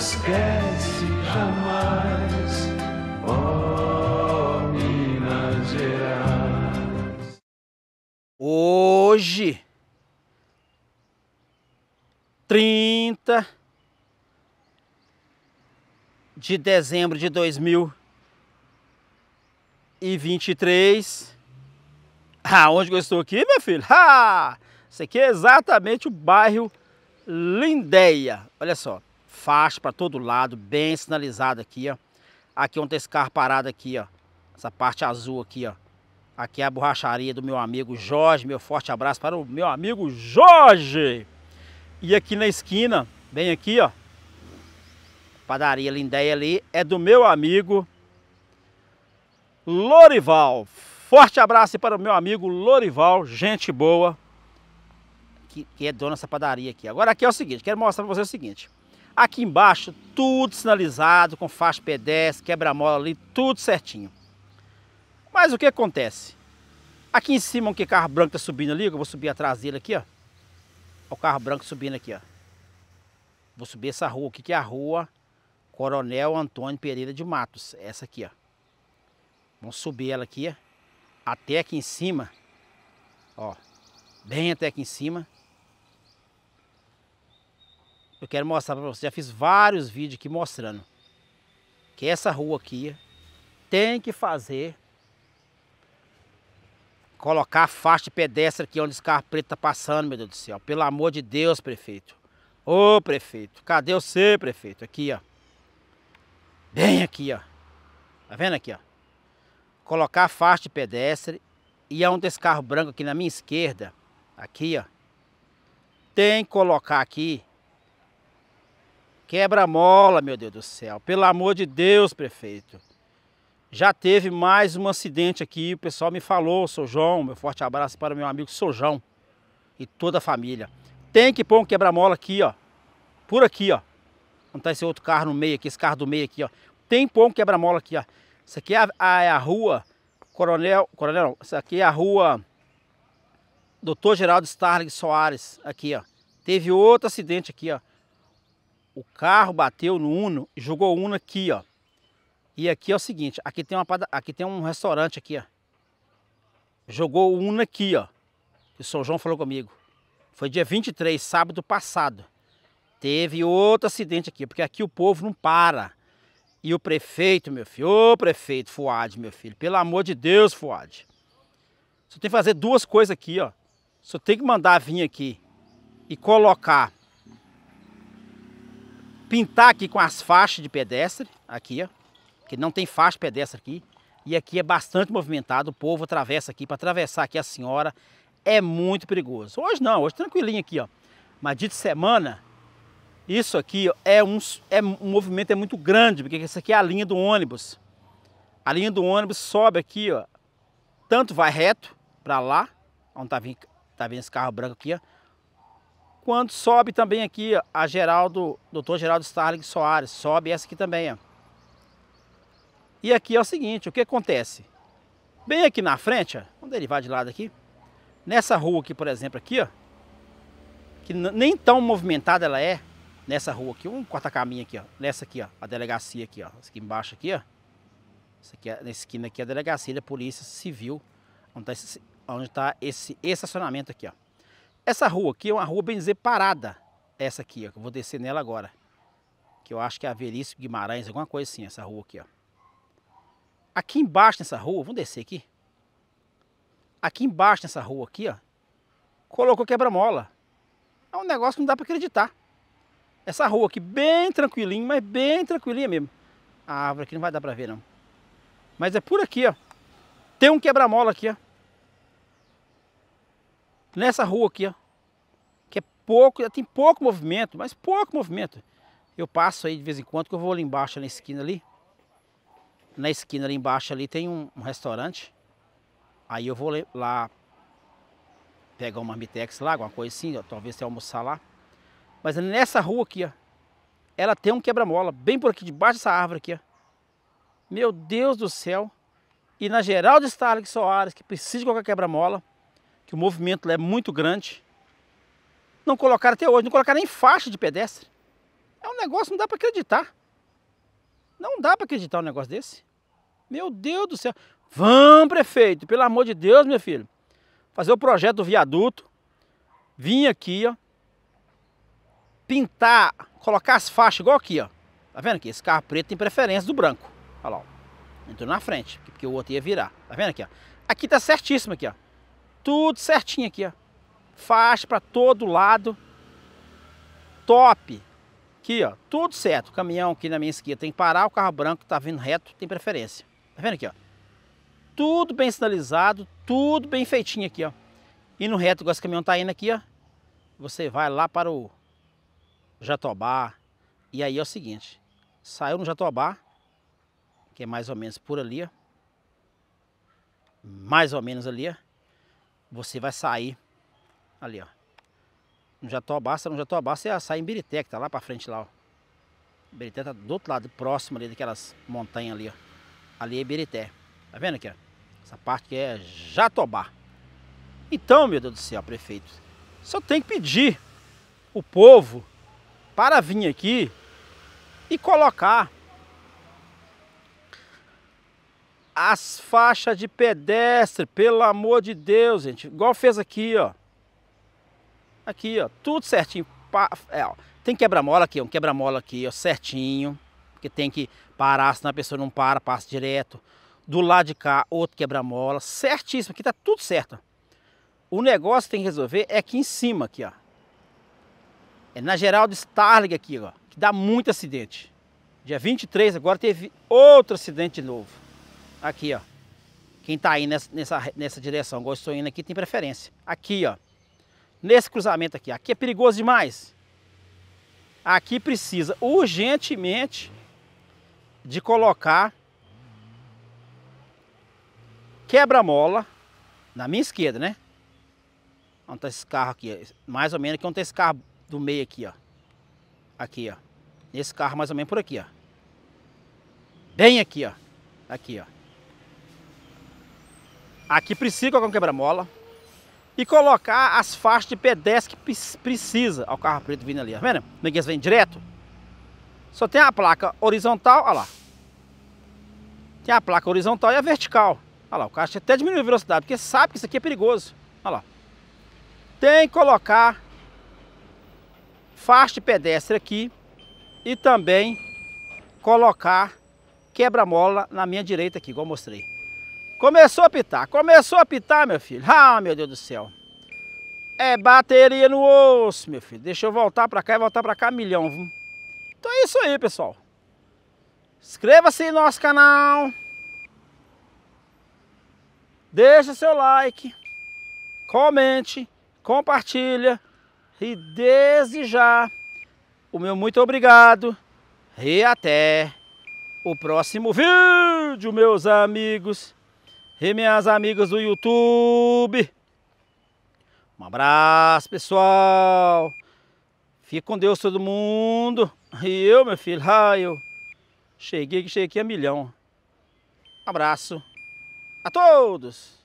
esquece jamais, ó oh, Minas Gerais. Hoje, 30 de dezembro de 2023. Aonde ah, eu estou aqui, meu filho? Ah, isso aqui é exatamente o bairro Lindéia. Olha só faixa para todo lado, bem sinalizado aqui, ó. Aqui onde tem esse carro parado aqui, ó. Essa parte azul aqui, ó. Aqui é a borracharia do meu amigo Jorge. Meu forte abraço para o meu amigo Jorge. E aqui na esquina, bem aqui, ó. Padaria Lindéia ali é do meu amigo Lorival. Forte abraço para o meu amigo Lorival, gente boa, que, que é dono dessa padaria aqui. Agora aqui é o seguinte, quero mostrar para você o seguinte. Aqui embaixo, tudo sinalizado, com faixa pedestre, quebra-mola ali, tudo certinho. Mas o que acontece? Aqui em cima, o que carro branco está subindo ali, eu vou subir atrás dele aqui, ó. O carro branco subindo aqui, ó. Vou subir essa rua aqui, que é a rua Coronel Antônio Pereira de Matos. Essa aqui, ó. Vamos subir ela aqui, ó. Até aqui em cima, ó. Bem até aqui em cima. Eu quero mostrar para vocês. Já fiz vários vídeos aqui mostrando que essa rua aqui tem que fazer colocar faixa de pedestre aqui onde esse carro preto tá passando, meu Deus do céu. Pelo amor de Deus, prefeito. Ô, prefeito. Cadê você, prefeito? Aqui, ó. Bem aqui, ó. Tá vendo aqui, ó? Colocar faixa de pedestre e onde é esse carro branco aqui na minha esquerda, aqui, ó. Tem que colocar aqui Quebra-mola, meu Deus do céu. Pelo amor de Deus, prefeito. Já teve mais um acidente aqui, o pessoal me falou, sou João, meu forte abraço para o meu amigo Sojão e toda a família. Tem que pôr um quebra-mola aqui, ó. Por aqui, ó. Não tá esse outro carro no meio aqui, esse carro do meio aqui, ó. Tem que pôr um quebra-mola aqui, ó. Isso aqui é a, a, é a rua Coronel, Coronel não, isso aqui é a rua Doutor Geraldo Starling Soares, aqui, ó. Teve outro acidente aqui, ó o carro bateu no Uno, jogou o Uno aqui, ó. E aqui é o seguinte, aqui tem, uma, aqui tem um restaurante aqui, ó. Jogou o Uno aqui, ó. o São João falou comigo. Foi dia 23, sábado passado. Teve outro acidente aqui, porque aqui o povo não para. E o prefeito, meu filho, ô prefeito Fuad, meu filho, pelo amor de Deus, Fuad. Você tem que fazer duas coisas aqui, ó. Você tem que mandar vir aqui e colocar pintar aqui com as faixas de pedestre, aqui, ó, que não tem faixa de pedestre aqui. E aqui é bastante movimentado, o povo atravessa aqui, para atravessar aqui a senhora é muito perigoso. Hoje não, hoje tranquilinho aqui, ó. Mas dia de semana, isso aqui ó, é, um, é um movimento é muito grande, porque isso aqui é a linha do ônibus. A linha do ônibus sobe aqui, ó. Tanto vai reto para lá, onde tá vindo, tá vindo esse carro branco aqui, ó quando sobe também aqui, a Geraldo, Dr. Geraldo Starling Soares, sobe essa aqui também, ó. E aqui é o seguinte, o que acontece? Bem aqui na frente, ó, vamos derivar de lado aqui, nessa rua aqui, por exemplo, aqui, ó, que nem tão movimentada ela é, nessa rua aqui, um corta-caminho aqui, ó, nessa aqui, ó, a delegacia aqui, ó, aqui embaixo aqui, ó, essa aqui, é, nessa esquina aqui é a delegacia da Polícia Civil, onde está esse, tá esse estacionamento aqui, ó. Essa rua aqui é uma rua, bem dizer, parada. Essa aqui, ó, que eu vou descer nela agora. Que eu acho que é a Veríssimo Guimarães, alguma coisa assim, essa rua aqui, ó. Aqui embaixo nessa rua, vamos descer aqui. Aqui embaixo nessa rua aqui, ó, colocou quebra-mola. É um negócio que não dá para acreditar. Essa rua aqui bem tranquilinha, mas bem tranquilinha mesmo. A árvore aqui não vai dar para ver não. Mas é por aqui, ó. Tem um quebra-mola aqui, ó. Nessa rua aqui, ó pouco, já tem pouco movimento, mas pouco movimento. Eu passo aí de vez em quando que eu vou ali embaixo, na esquina ali. Na esquina ali embaixo ali tem um, um restaurante. Aí eu vou lá pegar uma marmitex lá, alguma coisa assim, ó, talvez se almoçar lá. Mas nessa rua aqui, ó, ela tem um quebra-mola, bem por aqui, debaixo dessa árvore aqui, ó. Meu Deus do céu! E na geral Geraldo Starling Soares, que precisa de qualquer quebra-mola, que o movimento é muito grande, não colocaram até hoje, não colocaram nem faixa de pedestre. É um negócio, não dá para acreditar. Não dá para acreditar um negócio desse. Meu Deus do céu. Vão, prefeito, pelo amor de Deus, meu filho. Fazer o projeto do viaduto. Vim aqui, ó. Pintar, colocar as faixas igual aqui, ó. Tá vendo aqui? Esse carro preto tem preferência do branco. Olha lá, ó. Entrou na frente, porque o outro ia virar. Tá vendo aqui, ó? Aqui tá certíssimo aqui, ó. Tudo certinho aqui, ó faixa para todo lado, top. Aqui, ó, tudo certo. O caminhão aqui na minha esquina tem que parar, o carro branco que tá vindo reto tem preferência. Tá vendo aqui, ó? Tudo bem sinalizado, tudo bem feitinho aqui, ó. E no reto, igual esse caminhão tá indo aqui, ó, você vai lá para o Jatobá. E aí é o seguinte, saiu no Jatobá, que é mais ou menos por ali, ó. Mais ou menos ali, ó. Você vai sair ali, ó. No Jatobassa, no Jatobassa é sair em Birité, que tá lá pra frente lá, ó. Birité tá do outro lado, próximo ali daquelas montanhas ali, ó. Ali é Birité. Tá vendo aqui, ó? Essa parte aqui é Jatobá. Então, meu Deus do céu, prefeito, só tem que pedir o povo para vir aqui e colocar as faixas de pedestre, pelo amor de Deus, gente. Igual fez aqui, ó. Aqui, ó, tudo certinho. É, ó, tem quebra-mola aqui, um quebra-mola aqui, ó, certinho. Porque tem que parar, senão a pessoa não para, passa direto. Do lado de cá, outro quebra-mola. Certíssimo, aqui tá tudo certo. O negócio que tem que resolver é aqui em cima, aqui, ó. É na geral do Starling aqui, ó. Que dá muito acidente. Dia 23 agora teve outro acidente de novo. Aqui, ó. Quem tá aí nessa, nessa, nessa direção, igual estou indo aqui, tem preferência. Aqui, ó nesse cruzamento aqui. Aqui é perigoso demais. Aqui precisa urgentemente de colocar quebra-mola na minha esquerda, né? Onde está esse carro aqui? Mais ou menos aqui onde está esse carro do meio aqui, ó. Aqui, ó. Nesse carro mais ou menos por aqui, ó. Bem aqui, ó. Aqui, ó. Aqui precisa colocar um quebra-mola e colocar as faixas de pedestre que precisa. Olha o carro preto vindo ali, tá vendo? Como é que direto? Só tem a placa horizontal, olha lá. Tem a placa horizontal e a vertical. Olha lá, o carro até diminuiu a velocidade, porque sabe que isso aqui é perigoso. Olha lá. Tem que colocar faixa de pedestre aqui e também colocar quebra-mola na minha direita aqui, igual mostrei. Começou a pitar, começou a pitar, meu filho. Ah, meu Deus do céu. É bateria no osso, meu filho. Deixa eu voltar pra cá e voltar pra cá milhão. Então é isso aí, pessoal. Inscreva-se no nosso canal. Deixa seu like. Comente. Compartilha. E desde já, o meu muito obrigado. E até o próximo vídeo, meus amigos. E minhas amigas do YouTube. Um abraço, pessoal. Fique com Deus todo mundo. E eu, meu filho, ah, eu cheguei cheguei a milhão. Um abraço a todos.